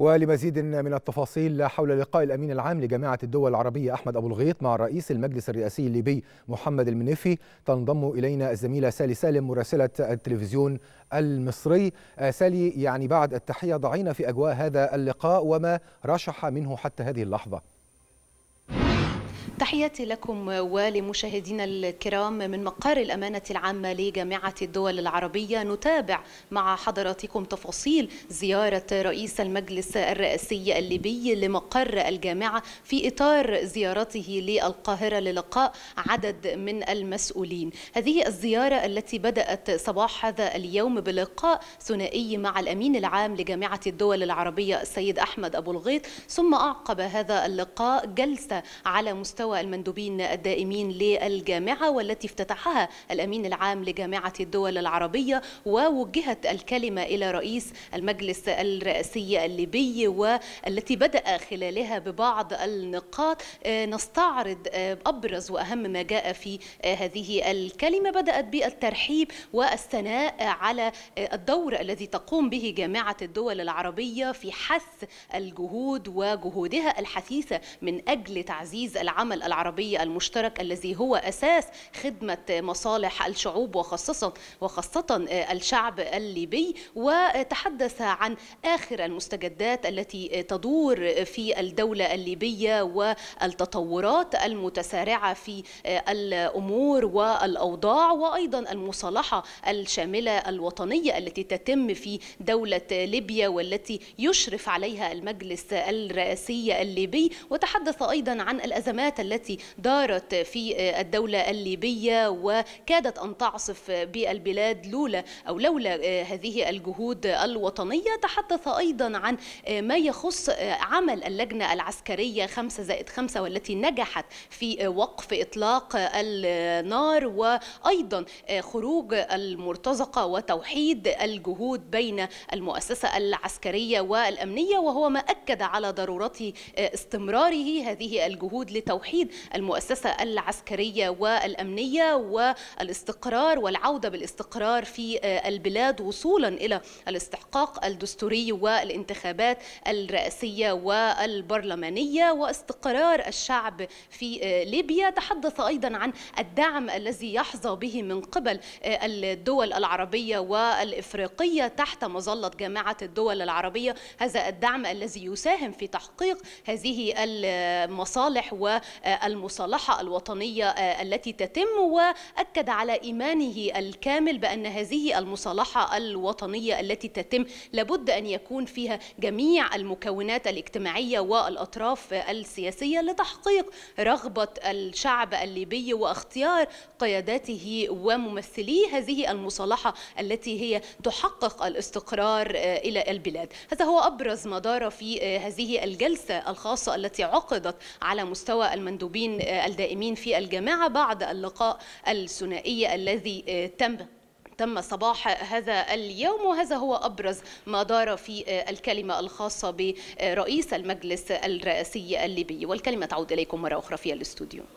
ولمزيد من التفاصيل حول لقاء الامين العام لجامعه الدول العربيه احمد ابو الغيط مع رئيس المجلس الرئاسي الليبي محمد المنيفي تنضم الينا الزميله سالي سالم مراسله التلفزيون المصري آه، سالي يعني بعد التحيه ضعينا في اجواء هذا اللقاء وما رشح منه حتى هذه اللحظه تحياتي لكم ولمشاهدينا الكرام من مقر الأمانة العامة لجامعة الدول العربية نتابع مع حضراتكم تفاصيل زيارة رئيس المجلس الرئاسي الليبي لمقر الجامعة في إطار زيارته للقاهرة للقاء عدد من المسؤولين هذه الزيارة التي بدأت صباح هذا اليوم بلقاء ثنائي مع الأمين العام لجامعة الدول العربية السيد أحمد أبو الغيط ثم أعقب هذا اللقاء جلسة على مستوى مستوى المندوبين الدائمين للجامعة والتي افتتحها الأمين العام لجامعة الدول العربية ووجهت الكلمة إلى رئيس المجلس الرئاسي الليبي والتي بدأ خلالها ببعض النقاط آه، نستعرض آه، أبرز وأهم ما جاء في آه، هذه الكلمة بدأت بالترحيب والثناء على الدور الذي تقوم به جامعة الدول العربية في حث الجهود وجهودها الحثيثة من أجل تعزيز العمل العربي المشترك الذي هو أساس خدمة مصالح الشعوب وخاصة وخاصة آه، الشعب الليبي وتحدث عن آخر المستجدات التي تدور في الدولة الليبية والتطورات المتسارعة في آه، الأمور والأوضاع وأيضا المصالحة الشاملة الوطنية التي تتم في دولة ليبيا والتي يشرف عليها المجلس الرئاسي الليبي وتحدث أيضا عن الأزمات التي دارت في الدولة الليبية وكادت أن تعصف بالبلاد لولا أو لولا هذه الجهود الوطنية تحدث أيضا عن ما يخص عمل اللجنة العسكرية 5 زائد 5 والتي نجحت في وقف إطلاق النار وأيضا خروج المرتزقة وتوحيد الجهود بين المؤسسة العسكرية والأمنية وهو ما أكد على ضرورة استمراره هذه الجهود لتوحيد التوحيد المؤسسة العسكرية والأمنية والاستقرار والعودة بالاستقرار في آه، البلاد وصولا إلى الاستحقاق الدستوري والانتخابات الرئاسية والبرلمانية واستقرار الشعب في آه، ليبيا تحدث أيضا عن الدعم الذي يحظى به من قبل آه، الدول العربية والإفريقية تحت مظلة جامعة الدول العربية هذا الدعم الذي يساهم في تحقيق هذه المصالح المصالحة الوطنية آه، التي تتم وأكد على إيمانه الكامل بأن هذه المصالحة الوطنية التي تتم لابد أن يكون فيها جميع المكونات الاجتماعية والأطراف السياسية لتحقيق رغبة الشعب الليبي واختيار قياداته وممثلي هذه المصالحة التي هي تحقق الاستقرار آه، إلى البلاد هذا هو أبرز ما دار في آه، هذه الجلسة الخاصة التي عقدت على مستوى المنزل المندوبين آه، الدائمين في الجماعة بعد اللقاء الثنائي الذي آه، تم تم صباح هذا اليوم وهذا هو أبرز ما دار في آه، الكلمة الخاصة برئيس المجلس الرئاسي الليبي والكلمة تعود إليكم مرة أخرى في الاستوديو